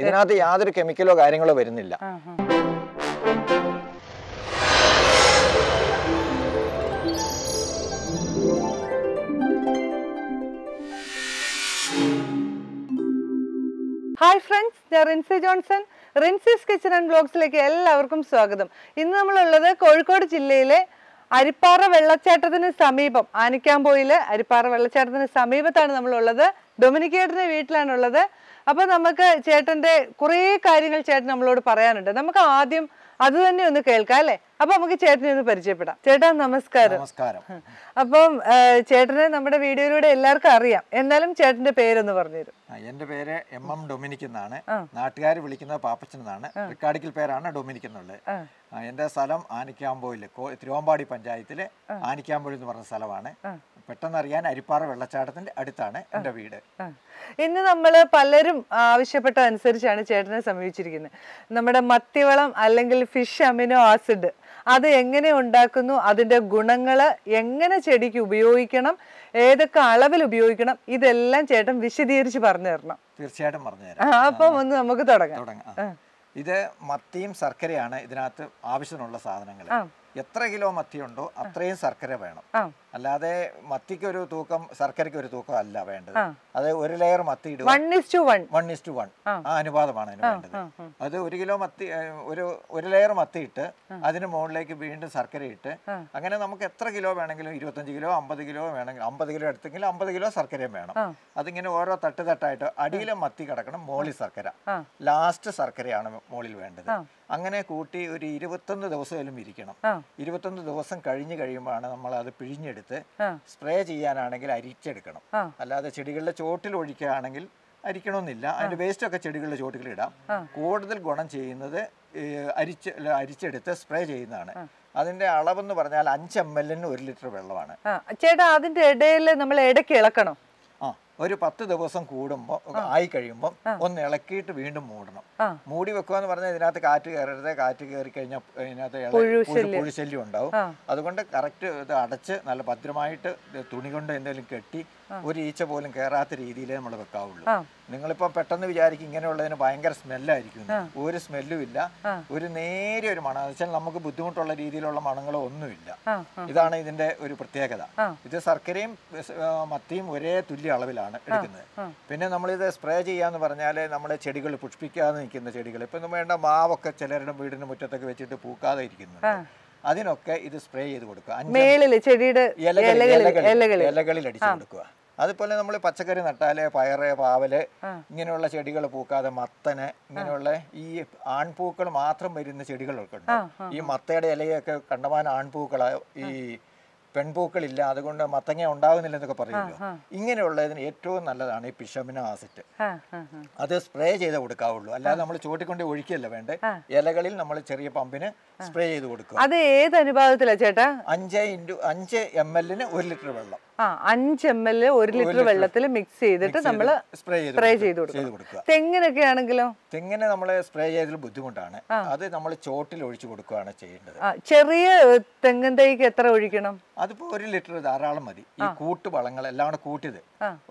ഇതിനകത്ത് യാതൊരു കെമിക്കലോ കാര്യങ്ങളോ വരുന്നില്ല ഹായ് ഫ്രണ്ട്സ് ഞാൻ റിൻസി ജോൺസൺ റിൻസിസ് കിച്ചൺ ആൻഡ് ബ്ലോഗ്സിലേക്ക് എല്ലാവർക്കും സ്വാഗതം ഇന്ന് നമ്മളുള്ളത് കോഴിക്കോട് ജില്ലയിലെ അരിപ്പാറ വെള്ളച്ചാട്ടത്തിന് സമീപം ആനിക്കാമ്പോയിൽ അരിപ്പാറ വെള്ളച്ചാട്ടത്തിന് സമീപത്താണ് നമ്മളുള്ളത് ഡൊമിനിക്കേട്ടൻ്റെ വീട്ടിലാണുള്ളത് അപ്പൊ നമുക്ക് ചേട്ടന്റെ കുറേ കാര്യങ്ങൾ ചേട്ടൻ നമ്മളോട് പറയാനുണ്ട് നമുക്ക് ആദ്യം അത് തന്നെ ഒന്ന് കേൾക്കാം അല്ലെ അപ്പൊ നമുക്ക് ചേട്ടനെ ഒന്ന് പരിചയപ്പെടാം ചേട്ടാ നമസ്കാരം നമസ്കാരം അപ്പം ചേട്ടനെ നമ്മുടെ വീഡിയോയിലൂടെ എല്ലാവർക്കും അറിയാം എന്നാലും ചേട്ടന്റെ പേരൊന്ന് പറഞ്ഞുതരും എന്റെ പേര് എം എം ഡൊമിനിക് എന്നാണ് നാട്ടുകാർ വിളിക്കുന്നത് പാപ്പച്ചൻ എന്നാണ് റിക്കാർഡിക്കൽ പേരാണ് ഡൊമിനിക് എന്നുള്ളത് എന്റെ സ്ഥലം ആനിക്കാമ്പോയില് തിരുവമ്പാടി പഞ്ചായത്തിലെ ആനിക്കാമ്പോയിൽ എന്ന് പറഞ്ഞ സ്ഥലമാണ് പെട്ടെന്നറിയാൻ അരിപ്പാറ വെള്ളച്ചാട്ടത്തിന്റെ അടുത്താണ് എൻ്റെ വീട് ഇന്ന് നമ്മൾ പലരും ആവശ്യപ്പെട്ട അനുസരിച്ചാണ് ചേട്ടനെ സമീപിച്ചിരിക്കുന്നത് നമ്മുടെ മത്തിവളം അല്ലെങ്കിൽ ഫിഷ് അമിനോ ആസിഡ് അത് എങ്ങനെ ഉണ്ടാക്കുന്നു അതിൻ്റെ ഗുണങ്ങൾ എങ്ങനെ ചെടിക്ക് ഉപയോഗിക്കണം ഏതൊക്കെ അളവിൽ ഉപയോഗിക്കണം ഇതെല്ലാം ചേട്ടൻ വിശദീകരിച്ച് പറഞ്ഞു തരണം തീർച്ചയായിട്ടും പറഞ്ഞു തരാം അപ്പം ഒന്ന് നമുക്ക് തുടങ്ങാം തുടങ്ങാം ഇത് മത്തിയും ശർക്കരയാണ് ഇതിനകത്ത് ആവശ്യമുള്ള സാധനങ്ങൾ എത്ര കിലോ മത്തിയുണ്ടോ അത്രയും ശർക്കര വേണം അല്ലാതെ മത്തിക്ക് ഒരു തൂക്കം ശർക്കരക്ക് ഒരു തൂക്കം അല്ല വേണ്ടത് അത് ഒരു ലെയർ മത്തി ഇടുക ആ അനുപാതമാണ് അതിന് വേണ്ടത് അത് ഒരു കിലോ മത്തി ഒരു ഒരു ലെയർ മത്തി ഇട്ട് അതിന് മുകളിലേക്ക് വീണ്ടും ശർക്കര ഇട്ട് അങ്ങനെ നമുക്ക് എത്ര കിലോ വേണമെങ്കിലും ഇരുപത്തഞ്ച് കിലോ അമ്പത് കിലോ വേണമെങ്കിലും അമ്പത് കിലോ എടുത്തെങ്കിൽ അമ്പത് കിലോ ശർക്കരയും വേണം അതിങ്ങനെ ഓരോ തട്ട് തട്ടായിട്ട് അടിയിലെ മത്തി കിടക്കണം മോളി ശർക്കര ലാസ്റ്റ് ശർക്കരയാണ് മോളിൽ വേണ്ടത് അങ്ങനെ കൂട്ടി ഒരു ഇരുപത്തൊന്ന് ദിവസമെങ്കിലും ഇരിക്കണം ഇരുപത്തൊന്ന് ദിവസം കഴിഞ്ഞ് കഴിയുമ്പോഴാണ് നമ്മൾ അത് പിഴിഞ്ഞെടുക്കുന്നത് എടുത്ത് സ്പ്രേ ചെയ്യാനാണെങ്കിൽ അരിച്ചെടുക്കണം അല്ലാതെ ചെടികളുടെ ചോട്ടിൽ ഒഴിക്കുകയാണെങ്കിൽ അരിക്കണമെന്നില്ല അതിന്റെ വേസ്റ്റ് ഒക്കെ ചെടികളുടെ ചോട്ടിൽ ഇടാം കൂടുതൽ ഗുണം ചെയ്യുന്നത് അരിച്ച് അരിച്ചെടുത്ത് സ്പ്രേ ചെയ്യുന്നതാണ് അതിന്റെ അളവെന്ന് പറഞ്ഞാൽ അഞ്ച് എം എല്ലിന് ഒരു ലിറ്റർ വെള്ളമാണ് ചേട്ടാ അതിന്റെ ഇടയിൽ നമ്മൾ ഇടയ്ക്ക് ഇളക്കണം ഒരു പത്ത് ദിവസം കൂടുമ്പോൾ ആയി കഴിയുമ്പോൾ ഒന്ന് ഇളക്കിയിട്ട് വീണ്ടും മൂടണം മൂടി വെക്കുക എന്ന് പറഞ്ഞാൽ ഇതിനകത്ത് കാറ്റ് കയറരുത് കാറ്റ് കയറി കഴിഞ്ഞാൽ ഇതിനകത്ത് പുഴുശല്യം ഉണ്ടാവും അതുകൊണ്ട് കറക്റ്റ് ഇത് അടച്ച് നല്ല ഭദ്രമായിട്ട് തുണി കൊണ്ട് എന്തെങ്കിലും കെട്ടി ഒരു ഈച്ച പോലും കയറാത്ത രീതിയിലേ നമ്മൾ വെക്കാവുള്ളൂ നിങ്ങളിപ്പോ പെട്ടെന്ന് വിചാരിക്കും ഇങ്ങനെയുള്ളതിന് ഭയങ്കര സ്മെല്ലായിരിക്കും ഒരു സ്മെല്ലും ഇല്ല ഒരു നേരിയ ഒരു മണം വെച്ചാൽ നമുക്ക് ബുദ്ധിമുട്ടുള്ള രീതിയിലുള്ള മണങ്ങളോ ഒന്നുമില്ല ഇതാണ് ഇതിന്റെ ഒരു പ്രത്യേകത ഇത് ശർക്കരയും മത്തിയും ഒരേ തുല്യ അളവിലാണ് ആണ് എടുക്കുന്നത് പിന്നെ നമ്മളിത് സ്പ്രേ ചെയ്യാന്ന് പറഞ്ഞാൽ നമ്മുടെ ചെടികൾ പുഷ്പിക്കാതെ നിൽക്കുന്ന ചെടികൾ ഇപ്പം വേണ്ട മാവൊക്കെ ചിലരുടെ വീടിന് മുറ്റത്തൊക്കെ വെച്ചിട്ട് പൂക്കാതെ ഇരിക്കുന്നുണ്ട് അതിനൊക്കെ ഇത് സ്പ്രേ ചെയ്ത് കൊടുക്കുക ഇലകളിൽ അടിച്ചു കൊടുക്കുക അതുപോലെ നമ്മൾ പച്ചക്കറി നട്ടാല് പയറ് പാവല് ഇങ്ങനെയുള്ള ചെടികൾ പൂക്കാതെ മത്തന് ഇങ്ങനെയുള്ള ഈ ആൺപൂക്കൾ മാത്രം വരുന്ന ചെടികളൊക്കെ ഉണ്ട് ഈ മത്തയുടെ ഇലയൊക്കെ കണ്ടമാനം ആൺപൂക്കള ഈ പെൺപൂക്കളില്ല അതുകൊണ്ട് മത്തങ്ങ ഉണ്ടാകുന്നില്ല എന്നൊക്കെ പറയുന്നു ഇങ്ങനെയുള്ളതിന് ഏറ്റവും നല്ലതാണ് ഈ പിഷമിന ആസിറ്റ് അത് സ്പ്രേ ചെയ്ത് കൊടുക്കാവുള്ളൂ അല്ലാതെ നമ്മൾ ചൂട്ടിക്കൊണ്ട് ഒഴിക്കുകയല്ല വേണ്ടേ ഇലകളിൽ നമ്മൾ ചെറിയ പമ്പിന് സ്പ്രേ ചെയ്ത് കൊടുക്കുക അത് ഏത് അനുപാതത്തിലാ ചേട്ടാ അഞ്ച് ഇൻറ്റു അഞ്ച് എം എല്ലിന് ഒരു ലിറ്റർ വെള്ളം അഞ്ച് എം എൽ ഒരു ലിറ്റർ വെള്ളത്തിൽ മിക്സ് ചെയ്തിട്ട് നമ്മൾ സ്പ്രേ ചെയ്ത് കൊടുക്കുക തെങ്ങിനൊക്കെ ആണെങ്കിലോ തെങ്ങിനെ നമ്മൾ സ്പ്രേ ചെയ്തതിൽ ബുദ്ധിമുട്ടാണ് അത് നമ്മൾ ചോട്ടിൽ ഒഴിച്ചു കൊടുക്കുകയാണ് ചെയ്യേണ്ടത് ചെറിയ തെങ്ങിൻ തൈക്ക് എത്ര ഒഴിക്കണം അതിപ്പോ ഒരു ലിറ്റർ ധാരാളം മതി ഈ കൂട്ട് വളങ്ങൾ എല്ലാം കൂടെ കൂട്ടിയത്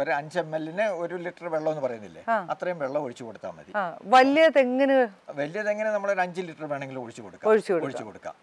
ഒരു അഞ്ച് എം എല്ലിന് ഒരു ലിറ്റർ വെള്ളം എന്ന് പറയുന്നില്ലേ അത്രയും വെള്ളം ഒഴിച്ചു കൊടുത്താൽ മതി വലിയ തെങ്ങിന് വലിയ തെങ്ങിന് നമ്മൾ ഒരു അഞ്ച് ലിറ്റർ വേണമെങ്കിൽ ഒഴിച്ചു കൊടുക്കാം ഒഴിച്ചു കൊടുക്കാം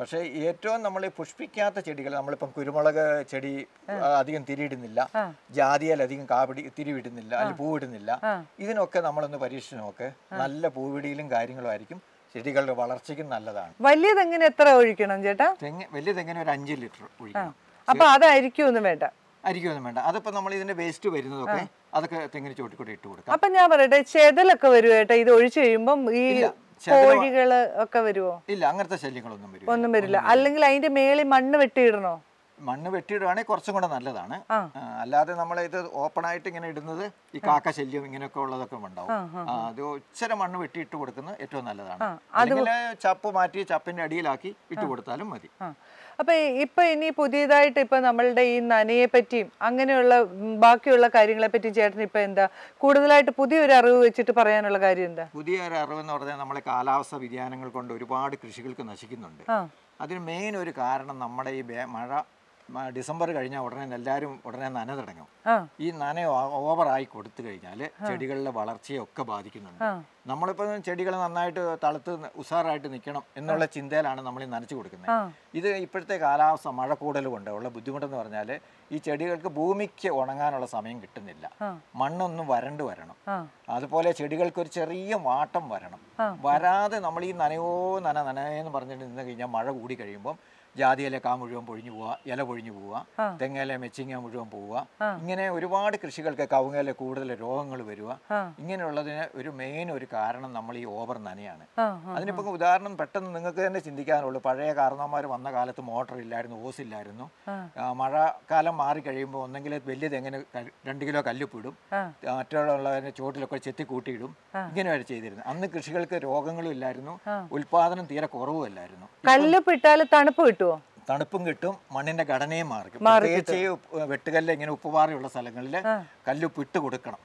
പക്ഷേ ഏറ്റവും നമ്മൾ പുഷ്പിക്കാത്ത ചെടികൾ നമ്മളിപ്പം കുരുമുളക് ചെടി അധികം തിരിയിടുന്നില്ല ജാതിയാൽ അധികം കാപിടി തിരിവിടുന്നില്ല അല്ലെങ്കിൽ പൂവിടുന്നില്ല ഇതിനൊക്കെ നമ്മളൊന്ന് പരീക്ഷിച്ച് നോക്ക് നല്ല പൂവിടിയിലും കാര്യങ്ങളും ആയിരിക്കും ചെടികളുടെ വളർച്ചയ്ക്ക് നല്ലതാണ് വലിയ തെങ്ങിന് എത്ര ഒഴിക്കണം ചേട്ടാ തെങ്ങ് വലിയ തെങ്ങിന് ഒരു അഞ്ച് ലിറ്റർ ഒഴിക്കണം അപ്പൊ അതായിരിക്കും ഒന്നും വേണ്ട അരിക്കൊന്നും വേണ്ട അതിപ്പോ നമ്മൾ ഇതിന്റെ വേസ്റ്റ് വരുന്നതൊക്കെ അതൊക്കെ തെങ്ങിന് ചോട്ടിക്കൂടെ ഇട്ട് കൊടുക്കാം അപ്പൊ ഞാൻ പറയട്ടെ ചെതലൊക്കെ വരുവോ ഏട്ടാ ഇത് ഒഴിച്ചു കഴിയുമ്പോ ഈ കോഴികള് ഒക്കെ വരുവോ ഇല്ല അങ്ങനത്തെ ശല്യങ്ങളൊന്നും ഒന്നും വരില്ല അല്ലെങ്കിൽ അതിന്റെ മേളിൽ മണ്ണ് വെട്ടിയിടണോ മണ്ണ് വെട്ടിയിടുവാണെങ്കിൽ കുറച്ചും കൂടെ നല്ലതാണ് അല്ലാതെ നമ്മൾ ഇത് ഓപ്പൺ ആയിട്ട് ഇങ്ങനെ ഇടുന്നത് ഈ കാക്ക ശല്യം ഇങ്ങനെയൊക്കെ ഉള്ളതൊക്കെ ഉണ്ടാവും അത് ഇച്ചിരി മണ്ണ് വെട്ടിയിട്ട് കൊടുക്കുന്നത് ഏറ്റവും നല്ലതാണ് അല്ലെങ്കിൽ ചപ്പ് മാറ്റി ചപ്പിന്റെ അടിയിലാക്കി ഇട്ട് കൊടുത്താലും മതി അപ്പൊ ഇപ്പൊ ഇനി പുതിയതായിട്ട് ഇപ്പൊ നമ്മളുടെ ഈ നനയെ പറ്റിയും അങ്ങനെയുള്ള ബാക്കിയുള്ള കാര്യങ്ങളെ പറ്റിയും ചേട്ടൻ ഇപ്പൊ എന്താ കൂടുതലായിട്ട് പുതിയൊരു അറിവ് വെച്ചിട്ട് പറയാനുള്ള കാര്യം എന്താ പുതിയൊരു അറിവ് എന്ന് പറഞ്ഞാൽ നമ്മളെ കാലാവസ്ഥ വ്യതിയാനങ്ങൾ കൊണ്ട് ഒരുപാട് കൃഷികൾക്ക് നശിക്കുന്നുണ്ട് അതിന് മെയിൻ ഒരു കാരണം നമ്മുടെ ഈ മഴ ഡിസംബർ കഴിഞ്ഞാൽ ഉടനെ എല്ലാവരും ഉടനെ നന തുടങ്ങും ഈ നന ഓവറായി കൊടുത്തു കഴിഞ്ഞാൽ ചെടികളുടെ വളർച്ചയെ ഒക്കെ ബാധിക്കുന്നുണ്ട് നമ്മളിപ്പോൾ ചെടികൾ നന്നായിട്ട് തളത്ത് ഉഷാറായിട്ട് നിൽക്കണം എന്നുള്ള ചിന്തയിലാണ് നമ്മൾ ഈ നനച്ചു കൊടുക്കുന്നത് ഇത് ഇപ്പോഴത്തെ കാലാവസ്ഥ മഴ കൂടുതൽ കൊണ്ട് ഉള്ള ബുദ്ധിമുട്ടെന്ന് പറഞ്ഞാൽ ഈ ചെടികൾക്ക് ഭൂമിക്ക് ഉണങ്ങാനുള്ള സമയം കിട്ടുന്നില്ല മണ്ണൊന്നും വരണ്ടു വരണം അതുപോലെ ചെടികൾക്ക് ഒരു ചെറിയ വാട്ടം വരണം വരാതെ നമ്മൾ ഈ നനയോ നന നനയെന്ന് പറഞ്ഞിട്ട് നിന്ന് കഴിഞ്ഞാൽ മഴ കൂടി കഴിയുമ്പം ജാതിയിലെ കാ മുഴുവൻ പൊഴിഞ്ഞു പോവുക ഇല പൊഴിഞ്ഞു പോവുക തെങ്ങയിലെ മെച്ചിങ്ങ മുഴുവൻ പോവുക ഇങ്ങനെ ഒരുപാട് കൃഷികൾക്ക് കവുങ്ങയിലെ കൂടുതൽ രോഗങ്ങൾ വരിക ഇങ്ങനെയുള്ളതിന് ഒരു മെയിൻ ഒരു കാരണം നമ്മൾ ഈ ഓവർ നനയാണ് അതിനിപ്പോൾ ഉദാഹരണം പെട്ടെന്ന് നിങ്ങൾക്ക് തന്നെ ചിന്തിക്കാനുള്ളൂ പഴയ കാരണവന്മാർ വന്ന കാലത്ത് മോട്ടർ ഇല്ലായിരുന്നു ഓസ് ഇല്ലായിരുന്നു മഴക്കാലം മാറി കഴിയുമ്പോൾ ഒന്നെങ്കിൽ വലിയ തെങ്ങിന് രണ്ട് കിലോ കല്ലുപ്പിടും മറ്റുള്ളവരെ ചുവട്ടിലൊക്കെ ചെത്തി കൂട്ടിയിടും ഇങ്ങനെ വരെ ചെയ്തിരുന്നു അന്ന് കൃഷികൾക്ക് രോഗങ്ങളും ഇല്ലായിരുന്നു ഉൽപാദനം തീരെ കുറവുമല്ലായിരുന്നു കല്ലുപിട്ടാൽ തണുപ്പ് കിട്ടുമോ തണുപ്പും കിട്ടും മണ്ണിന്റെ ഘടനയും മാറും പ്രത്യേകിച്ച് വെട്ടുകല്ല് ഇങ്ങനെ ഉപ്പുപാറയുള്ള സ്ഥലങ്ങളിൽ കല്ലുപ്പിട്ട് കൊടുക്കണം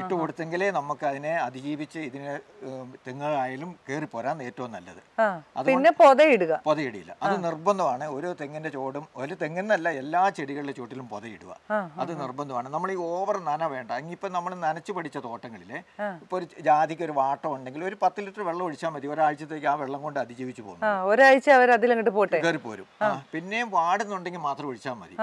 ഇട്ട് കൊടുത്തെങ്കിലേ നമുക്ക് അതിനെ അതിജീവിച്ച് ഇതിന് തെങ്ങായാലും കയറി പോരാൻ ഏറ്റവും നല്ലത് പിന്നെ പൊതയിടുക പൊതയിടില്ല അത് നിർബന്ധമാണ് ഒരു തെങ്ങിന്റെ ചോടും ഒരു തെങ്ങെന്നല്ല എല്ലാ ചെടികളുടെ ചുവട്ടിലും പൊതയിടുക അത് നിർബന്ധമാണ് നമ്മൾ ഈ ഓവർ നന വേണ്ട ഇനിയിപ്പോൾ നമ്മൾ നനച്ചു പഠിച്ച തോട്ടങ്ങളിലെ ഇപ്പൊ ഒരു ജാതിക്ക് ഒരു വാട്ടം ഉണ്ടെങ്കിൽ ഒരു പത്ത് ലിറ്റർ വെള്ളം ഒഴിച്ചാൽ മതി ഒരാഴ്ചത്തേക്ക് ആ വെള്ളം കൊണ്ട് അതിജീവിച്ച് പോകും ഒരാഴ്ച അവർ അതിലങ്ങോട്ട് പോട്ടെ കയറി പോരും പിന്നെയും വാടുന്നുണ്ടെങ്കിൽ മാത്രം ഒഴിച്ചാൽ മതി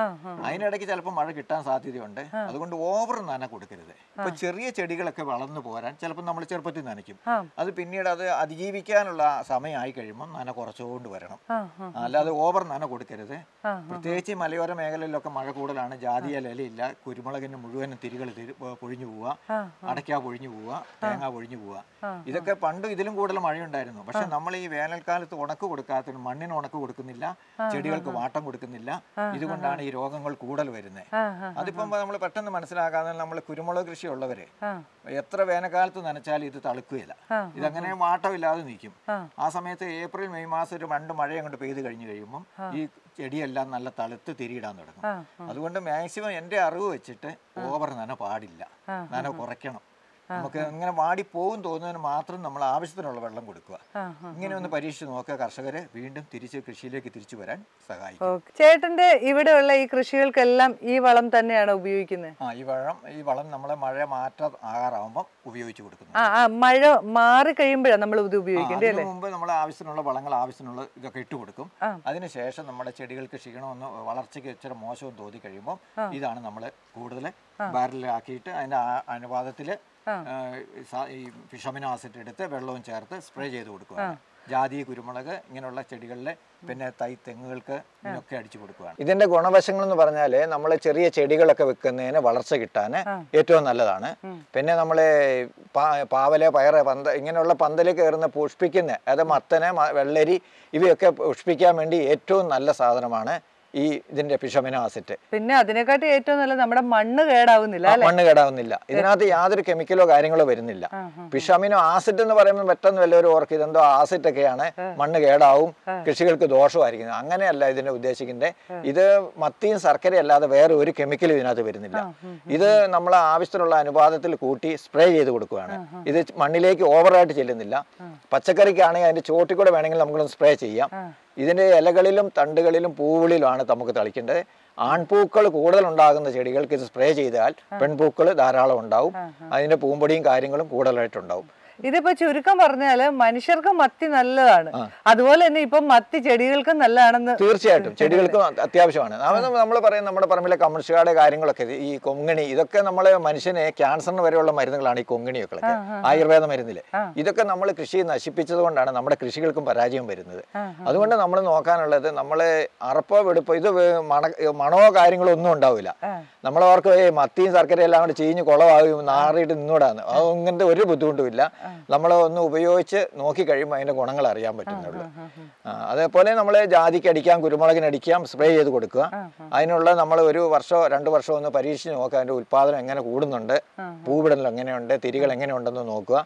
അതിനിടയ്ക്ക് ചിലപ്പോൾ മഴ കിട്ടാൻ സാധ്യതയുണ്ട് അതുകൊണ്ട് ഓവർ നന കൊടുക്കരുത് ഇപ്പൊ ചെറിയ ചെടികളൊക്കെ വളർന്നു പോരാൻ ചിലപ്പോൾ നമ്മൾ ചെറുപ്പത്തിൽ നനയ്ക്കും അത് പിന്നീട് അത് അതിജീവിക്കാനുള്ള സമയമായി കഴിയുമ്പോൾ നന കുറച്ചുകൊണ്ട് വരണം അല്ലാതെ ഓവർ നന കൊടുക്കരുത് പ്രത്യേകിച്ച് മലയോര മേഖലയിലൊക്കെ മഴ കൂടുതലാണ് ജാതിയ ഇലയില്ല കുരുമുളകിന് മുഴുവനും തിരികൾ പൊഴിഞ്ഞു പോവുക അടയ്ക്ക പൊഴിഞ്ഞു പോവുക തേങ്ങ പൊഴിഞ്ഞു പോവുക ഇതൊക്കെ പണ്ട് ഇതിലും കൂടുതൽ മഴയുണ്ടായിരുന്നു പക്ഷെ നമ്മൾ ഈ വേനൽക്കാലത്ത് ഉണക്ക് കൊടുക്കാത്തതിന് മണ്ണിന് ഉണക്ക് കൊടുക്കുന്നില്ല ചെടികൾക്ക് വാട്ടം കൊടുക്കുന്നില്ല ഇതുകൊണ്ടാണ് ഈ രോഗങ്ങൾ കൂടുതൽ വരുന്നത് അതിപ്പം നമ്മൾ പെട്ടെന്ന് മനസ്സിലാക്കാതെ നമ്മൾ കുരുമുളക് കൃഷി ഉള്ളവര് എത്ര വേനൽക്കാലത്ത് നനച്ചാലും ഇത് തളുക്കുകയില്ല ഇതങ്ങനെ വാട്ടമില്ലാതെ നിൽക്കും ആ സമയത്ത് ഏപ്രിൽ മെയ് മാസം ഒരു രണ്ട് മഴ അങ്ങോട്ട് പെയ്ത് കഴിഞ്ഞ് കഴിയുമ്പം ഈ ചെടിയെല്ലാം നല്ല തളുത്ത് തിരിയിടാൻ തുടങ്ങും അതുകൊണ്ട് മാക്സിമം എന്റെ അറിവ് വെച്ചിട്ട് ഓവർ നന പാടില്ല നന കുറയ്ക്കണം നമുക്ക് ഇങ്ങനെ വാടി പോകും തോന്നുന്നതിന് മാത്രം നമ്മൾ ആവശ്യത്തിനുള്ള വെള്ളം കൊടുക്കുക ഇങ്ങനെ ഒന്ന് പരീക്ഷിച്ച് നോക്കുക കർഷകരെ വീണ്ടും തിരിച്ച് കൃഷിയിലേക്ക് തിരിച്ചു വരാൻ സഹായിക്കും ചേട്ടന്റെ ഇവിടെയുള്ള ഈ കൃഷികൾക്കെല്ലാം ഈ വളം തന്നെയാണ് ഉപയോഗിക്കുന്നത് ആ ഈ വളം ഈ വളം നമ്മളെ മഴ മാറ്റ ആകാറാവുമ്പോൾ ഉപയോഗിച്ചു കൊടുക്കുന്നു മഴ മാറി കഴിയുമ്പോഴാണ് നമ്മൾ ഇത് അതിന് മുമ്പ് നമ്മൾ ആവശ്യത്തിനുള്ള വളങ്ങൾ ആവശ്യത്തിനുള്ള ഇതൊക്കെ ഇട്ട് കൊടുക്കും അതിനുശേഷം നമ്മുടെ ചെടികൾക്ക് ക്ഷീണമെന്ന് വളർച്ചയ്ക്ക് ഇച്ചിരി മോശവും തോന്നി കഴിയുമ്പോൾ ഇതാണ് നമ്മൾ കൂടുതൽ ബാരലാക്കിയിട്ട് ആക്കിയിട്ട് അതിന്റെ അനുപാതത്തിൽ ഈ ഫിഷമിനോ ആസിഡ് എടുത്ത് വെള്ളവും ചേർത്ത് സ്പ്രേ ചെയ്ത് കൊടുക്കുക ജാതി കുരുമുളക് ഇങ്ങനെയുള്ള ചെടികളിലെ പിന്നെ തൈ തെങ്ങുകൾക്ക് ഒക്കെ അടിച്ചു കൊടുക്കുകയാണ് ഇതിന്റെ ഗുണവശങ്ങൾ എന്ന് പറഞ്ഞാൽ നമ്മൾ ചെറിയ ചെടികളൊക്കെ വെക്കുന്നതിന് വളർച്ച കിട്ടാൻ ഏറ്റവും നല്ലതാണ് പിന്നെ നമ്മൾ പാവല് പയറ് പന്ത ഇങ്ങനെയുള്ള പന്തല് കയറുന്ന പുഷ്പിക്കുന്ന അത് മത്തനെ വെള്ളരി ഇവയൊക്കെ പുഷ്പിക്കാൻ വേണ്ടി ഏറ്റവും നല്ല സാധനമാണ് ഈ ഇതിന്റെ പിഷമിന ആസിറ്റ് പിന്നെ അതിനെക്കാട്ടി ഏറ്റവും നല്ല നമ്മുടെ മണ്ണ് കേടാവുന്നില്ല മണ്ണ് കേടാവുന്നില്ല ഇതിനകത്ത് യാതൊരു കെമിക്കലോ കാര്യങ്ങളോ വരുന്നില്ല പിഷമിനോ ആസിഡ് എന്ന് പറയുമ്പോൾ പെട്ടെന്ന് വല്ലവരും ഓർക്ക് ഇതെന്തോ ആസിഡ് ഒക്കെയാണ് മണ്ണ് കേടാവും കൃഷികൾക്ക് ദോഷമായിരിക്കുന്നത് അങ്ങനെയല്ല ഇതിന്റെ ഉദ്ദേശിക്കുന്നത് ഇത് മത്തിയും ശർക്കരയും അല്ലാതെ വേറെ ഒരു കെമിക്കലും ഇതിനകത്ത് വരുന്നില്ല ഇത് നമ്മൾ ആവശ്യത്തിനുള്ള അനുപാതത്തിൽ കൂട്ടി സ്പ്രേ ചെയ്ത് കൊടുക്കുകയാണ് ഇത് മണ്ണിലേക്ക് ഓവറായിട്ട് ചെല്ലുന്നില്ല പച്ചക്കറിക്കാണെങ്കിൽ അതിന്റെ ചോട്ടിൽ കൂടെ വേണമെങ്കിൽ നമുക്കൊന്ന് സ്പ്രേ ചെയ്യാം ഇതിൻ്റെ ഇലകളിലും തണ്ടുകളിലും പൂവിളിലുമാണ് നമുക്ക് തളിക്കേണ്ടത് ആൺപൂക്കൾ കൂടുതൽ ഉണ്ടാകുന്ന ചെടികൾക്ക് ഇത് സ്പ്രേ ചെയ്താൽ പെൺപൂക്കൾ ധാരാളം ഉണ്ടാവും അതിൻ്റെ പൂമ്പൊടിയും കാര്യങ്ങളും കൂടുതലായിട്ടുണ്ടാവും ഇതിപ്പോ ചുരുക്കം പറഞ്ഞാല് മനുഷ്യർക്ക് മത്തി നല്ലതാണ് അതുപോലെ തന്നെ ഇപ്പൊ മത്തി ചെടികൾക്കും നല്ലതാണെന്ന് തീർച്ചയായിട്ടും ചെടികൾക്കും അത്യാവശ്യമാണ് നമ്മൾ പറയുന്ന നമ്മുടെ പറമ്പിലെ കമർഷയുടെ കാര്യങ്ങളൊക്കെ ഈ കൊങ്ങണി ഇതൊക്കെ നമ്മളെ മനുഷ്യനെ ക്യാൻസറിന് വരെയുള്ള മരുന്നുകളാണ് ഈ കൊങ്ങണിയൊക്കെ ആയുർവേദ മരുന്നില് ഇതൊക്കെ നമ്മൾ കൃഷി നശിപ്പിച്ചത് കൊണ്ടാണ് നമ്മുടെ കൃഷികൾക്കും പരാജയം വരുന്നത് അതുകൊണ്ട് നമ്മൾ നോക്കാനുള്ളത് നമ്മളെ അറപ്പോ വെടുപ്പോ ഇത് മണ മണമോ കാര്യങ്ങളോ ഒന്നും ഉണ്ടാവില്ല നമ്മളവർക്ക് മത്തിയും ശർക്കരയും എല്ലാം കൂടി ചീഞ്ഞ് കുളമാകും നാറിയിട്ട് നിന്നൂടാന്ന് അങ്ങനത്തെ ഒരു ബുദ്ധിമുട്ടും ഇല്ല നമ്മൾ ഒന്ന് ഉപയോഗിച്ച് നോക്കി കഴിയുമ്പോൾ അതിൻ്റെ ഗുണങ്ങൾ അറിയാൻ പറ്റുന്നുള്ളൂ അതേപോലെ നമ്മൾ കുരുമുളകിന് അടിക്കാം സ്പ്രേ ചെയ്ത് കൊടുക്കുക അതിനുള്ള നമ്മൾ ഒരു വർഷമോ രണ്ട് വർഷമോ ഒന്ന് പരീക്ഷിച്ച് നോക്കുക അതിൻ്റെ ഉൽപ്പാദനം എങ്ങനെ കൂടുന്നുണ്ട് പൂവിടൽ എങ്ങനെയുണ്ട് തിരികൾ എങ്ങനെയുണ്ടെന്ന് നോക്കുക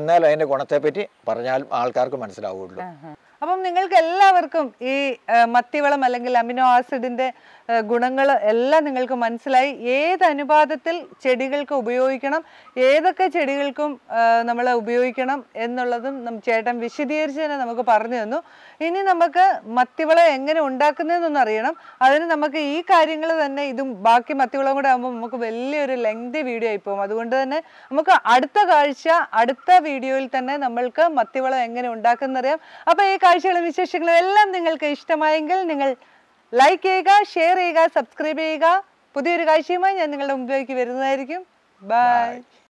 എന്നാൽ അതിൻ്റെ ഗുണത്തെപ്പറ്റി പറഞ്ഞാൽ ആൾക്കാർക്ക് മനസ്സിലാവുള്ളൂ അപ്പം നിങ്ങൾക്ക് എല്ലാവർക്കും ഈ മത്തിവളം അല്ലെങ്കിൽ അമിനോ ആസിഡിൻ്റെ ഗുണങ്ങൾ എല്ലാം നിങ്ങൾക്ക് മനസ്സിലായി ഏത് അനുപാതത്തിൽ ചെടികൾക്ക് ഉപയോഗിക്കണം ഏതൊക്കെ ചെടികൾക്കും നമ്മൾ ഉപയോഗിക്കണം എന്നുള്ളതും ചേട്ടൻ വിശദീകരിച്ച് തന്നെ നമുക്ക് പറഞ്ഞു തന്നു ഇനി നമുക്ക് മത്തിവളം എങ്ങനെ ഉണ്ടാക്കുന്നതെന്നൊന്നും അറിയണം അതിന് നമുക്ക് ഈ കാര്യങ്ങൾ തന്നെ ഇതും ബാക്കി മത്തിവളം കൂടെ ആകുമ്പോൾ നമുക്ക് വലിയൊരു ലെങ്തി വീഡിയോ ആയിപ്പോകും അതുകൊണ്ട് തന്നെ നമുക്ക് അടുത്ത കാഴ്ച അടുത്ത വീഡിയോയിൽ തന്നെ നമ്മൾക്ക് മത്തിവളം എങ്ങനെ ഉണ്ടാക്കുന്നറിയാം അപ്പോൾ ഈ കാഴ്ചകളും വിശേഷങ്ങളും എല്ലാം നിങ്ങൾക്ക് ഇഷ്ടമായെങ്കിൽ നിങ്ങൾ ലൈക്ക് ചെയ്യുക ഷെയർ ചെയ്യുക സബ്സ്ക്രൈബ് ചെയ്യുക പുതിയൊരു കാഴ്ചയുമായി ഞാൻ നിങ്ങളുടെ മുമ്പിലേക്ക് വരുന്നതായിരിക്കും ബൈ